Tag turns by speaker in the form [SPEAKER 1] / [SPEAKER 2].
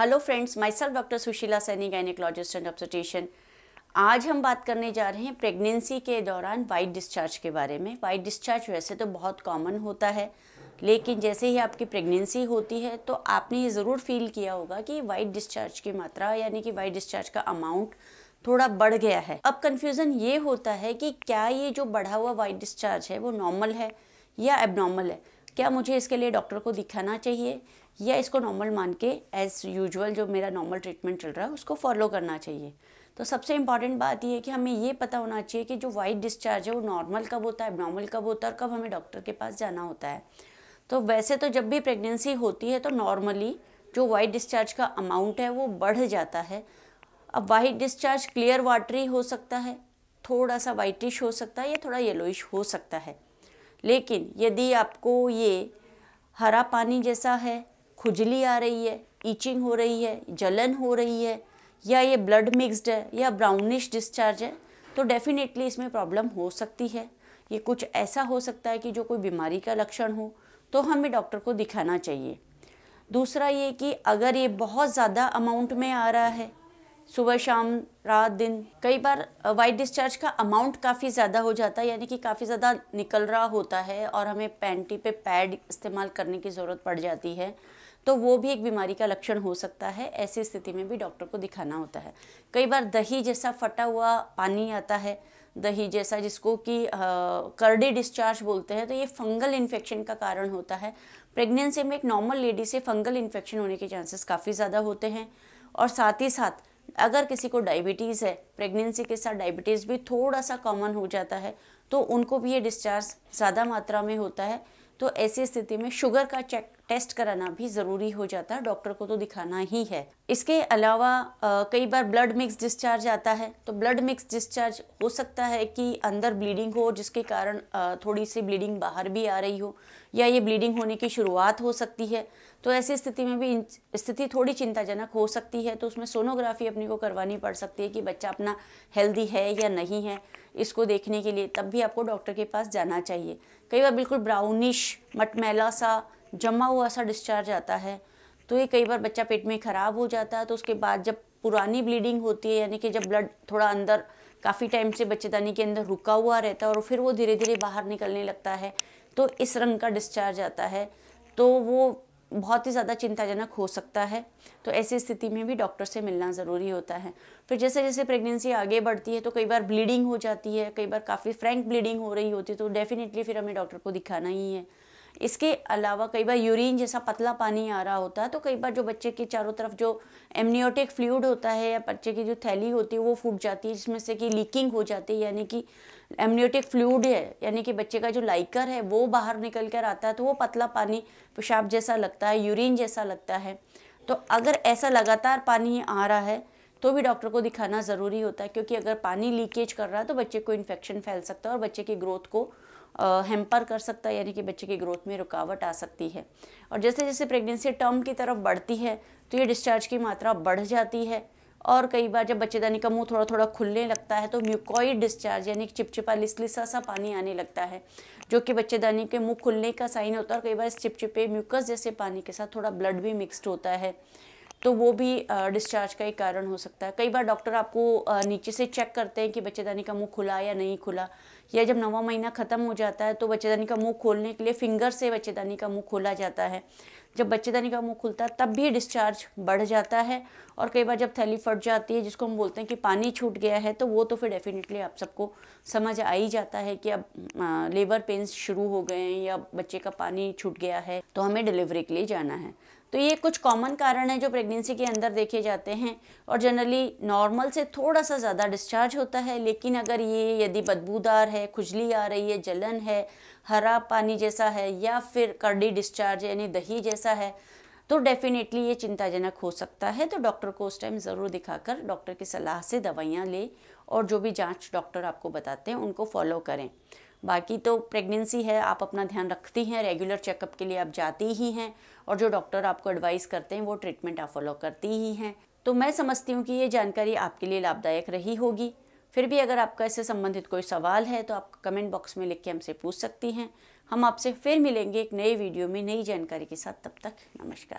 [SPEAKER 1] hello friends myself doctor Sushila Saini gynaecologist and obstetrician आज हम बात करने जा रहे हैं प्रेगनेंसी के दौरान वाइट डिस्चार्ज के बारे में वाइट डिस्चार्ज वैसे तो बहुत कॉमन होता है लेकिन जैसे ही आपकी प्रेगनेंसी होती है तो आपने ये ज़रूर फील किया होगा कि वाइट डिस्चार्ज की मात्रा यानी कि वाइट डिस्चार्ज का अमाउंट थोड़ा बढ़ गया है अब कन्फ्यूज़न ये होता है कि क्या ये जो बढ़ा हुआ वाइट डिस्चार्ज है वो नॉर्मल है या एबनॉर्मल है क्या मुझे इसके लिए डॉक्टर को दिखाना चाहिए या इसको नॉर्मल मान के एज़ यूजुअल जो मेरा नॉर्मल ट्रीटमेंट चल रहा है उसको फॉलो करना चाहिए तो सबसे इम्पॉर्टेंट बात यह है कि हमें ये पता होना चाहिए कि जो वाइट डिस्चार्ज है वो नॉर्मल कब होता है नॉर्मल कब होता है और कब हमें डॉक्टर के पास जाना होता है तो वैसे तो जब भी प्रेगनेंसी होती है तो नॉर्मली जो वाइट डिस्चार्ज का अमाउंट है वो बढ़ जाता है अब वाइट डिस्चार्ज क्लियर वाटरी हो सकता है थोड़ा सा वाइटिश हो सकता है या थोड़ा येलोइश हो सकता है लेकिन यदि आपको ये हरा पानी जैसा है खुजली आ रही है ईचिंग हो रही है जलन हो रही है या ये ब्लड मिक्सड है या ब्राउनिश डिस्चार्ज है तो डेफिनेटली इसमें प्रॉब्लम हो सकती है ये कुछ ऐसा हो सकता है कि जो कोई बीमारी का लक्षण हो तो हमें डॉक्टर को दिखाना चाहिए दूसरा ये कि अगर ये बहुत ज़्यादा अमाउंट में आ रहा है सुबह शाम रात दिन कई बार वाइट डिस्चार्ज का अमाउंट काफ़ी ज़्यादा हो जाता है यानी कि काफ़ी ज़्यादा निकल रहा होता है और हमें पैंटी पे पैड इस्तेमाल करने की ज़रूरत पड़ जाती है तो वो भी एक बीमारी का लक्षण हो सकता है ऐसी स्थिति में भी डॉक्टर को दिखाना होता है कई बार दही जैसा फटा हुआ पानी आता है दही जैसा जिसको कि कर्डी डिस्चार्ज बोलते हैं तो ये फंगल इन्फेक्शन का कारण होता है प्रेगनेंसी में एक नॉर्मल लेडी से फंगल इन्फेक्शन होने के चांसेस काफ़ी ज़्यादा होते हैं और साथ ही साथ अगर किसी को डायबिटीज़ है प्रेगनेंसी के साथ डायबिटीज़ भी थोड़ा सा कॉमन हो जाता है तो उनको भी ये डिस्चार्ज ज़्यादा मात्रा में होता है तो ऐसी स्थिति में शुगर का चेक टेस्ट कराना भी ज़रूरी हो जाता है डॉक्टर को तो दिखाना ही है इसके अलावा आ, कई बार ब्लड मिक्स डिस्चार्ज आता है तो ब्लड मिक्स डिस्चार्ज हो सकता है कि अंदर ब्लीडिंग हो जिसके कारण आ, थोड़ी सी ब्लीडिंग बाहर भी आ रही हो या ये ब्लीडिंग होने की शुरुआत हो सकती है तो ऐसी स्थिति में भी स्थिति थोड़ी चिंताजनक हो सकती है तो उसमें सोनोग्राफी अपने को करवानी पड़ सकती है कि बच्चा अपना हेल्दी है या नहीं है इसको देखने के लिए तब भी आपको डॉक्टर के पास जाना चाहिए कई बार बिल्कुल ब्राउनिश मटमैला सा जमा हुआ सा डिस्चार्ज आता है तो ये कई बार बच्चा पेट में ख़राब हो जाता है तो उसके बाद जब पुरानी ब्लीडिंग होती है यानी कि जब ब्लड थोड़ा अंदर काफ़ी टाइम से बच्चेदानी के अंदर रुका हुआ रहता है और फिर वो धीरे धीरे बाहर निकलने लगता है तो इस रंग का डिस्चार्ज आता है तो वो बहुत ही ज़्यादा चिंताजनक हो सकता है तो ऐसी स्थिति में भी डॉक्टर से मिलना ज़रूरी होता है फिर जैसे जैसे प्रेगनेंसी आगे बढ़ती है तो कई बार ब्लीडिंग हो जाती है कई बार काफ़ी फ्रैंक ब्लीडिंग हो रही होती है तो डेफिनेटली फिर हमें डॉक्टर को दिखाना ही है इसके अलावा कई बार यूरिन जैसा पतला पानी आ रहा होता है तो कई बार जो बच्चे के चारों तरफ जो एमनियोटिक फ्लूड होता है या बच्चे की जो थैली होती है वो फूट जाती है जिसमें से कि लीकिंग हो जाती है यानी कि एमनियोटिक फ्लूड है यानी कि बच्चे का जो लाइकर है वो बाहर निकल कर आता है तो वो पतला पानी पेशाब जैसा लगता है यूरिन जैसा लगता है तो अगर ऐसा लगातार पानी आ रहा है तो भी डॉक्टर को दिखाना ज़रूरी होता है क्योंकि अगर पानी लीकेज कर रहा है तो बच्चे को इन्फेक्शन फैल सकता है और बच्चे की ग्रोथ को हेम्पर कर सकता है यानी कि बच्चे की ग्रोथ में रुकावट आ सकती है और जैसे जैसे प्रेगनेंसी टर्म की तरफ बढ़ती है तो ये डिस्चार्ज की मात्रा बढ़ जाती है और कई बार जब बच्चेदानी का मुंह थोड़ा थोड़ा खुलने लगता है तो म्यूकॉइड डिस्चार्ज यानी कि चिपचिपा लिसलिसा सा पानी आने लगता है जो कि बच्चेदानी के मुंह खुलने का साइन होता है और कई बार इस चिपचिपे म्यूकस जैसे पानी के साथ थोड़ा ब्लड भी मिक्सड होता है तो वो भी डिस्चार्ज का एक कारण हो सकता है कई बार डॉक्टर आपको नीचे से चेक करते हैं कि बच्चेदानी का मुँह खुला या नहीं खुला या जब नवा महीना ख़त्म हो जाता है तो बच्चेदानी का मुँह खोलने के लिए फिंगर से बच्चेदानी का मुँह खोला जाता है जब बच्चेदानी का मुंह खुलता है तब भी डिस्चार्ज बढ़ जाता है और कई बार जब थैली फट जाती है जिसको हम बोलते हैं कि पानी छूट गया है तो वो तो फिर डेफिनेटली आप सबको समझ आ ही जाता है कि अब लेबर पेंस शुरू हो गए हैं या बच्चे का पानी छूट गया है तो हमें डिलीवरी के लिए जाना है तो ये कुछ कॉमन कारण है जो प्रेगनेंसी के अंदर देखे जाते हैं और जनरली नॉर्मल से थोड़ा सा ज़्यादा डिस्चार्ज होता है लेकिन अगर ये यदि बदबूदार है खुजली आ रही है जलन है हरा पानी जैसा है या फिर कर्डी डिस्चार्ज यानी दही जैसा है तो डेफिनेटली ये चिंताजनक हो सकता है तो डॉक्टर को उस टाइम ज़रूर दिखाकर डॉक्टर की सलाह से दवाइयाँ लें और जो भी जांच डॉक्टर आपको बताते हैं उनको फॉलो करें बाकी तो प्रेगनेंसी है आप अपना ध्यान रखती हैं रेगुलर चेकअप के लिए आप जाती ही हैं और जो डॉक्टर आपको एडवाइस करते हैं वो ट्रीटमेंट आप फॉलो करती ही हैं तो मैं समझती हूँ कि ये जानकारी आपके लिए लाभदायक रही होगी फिर भी अगर आपका इससे संबंधित कोई सवाल है तो आप कमेंट बॉक्स में लिख के हमसे पूछ सकती हैं हम आपसे फिर मिलेंगे एक नए वीडियो में नई जानकारी के साथ तब तक नमस्कार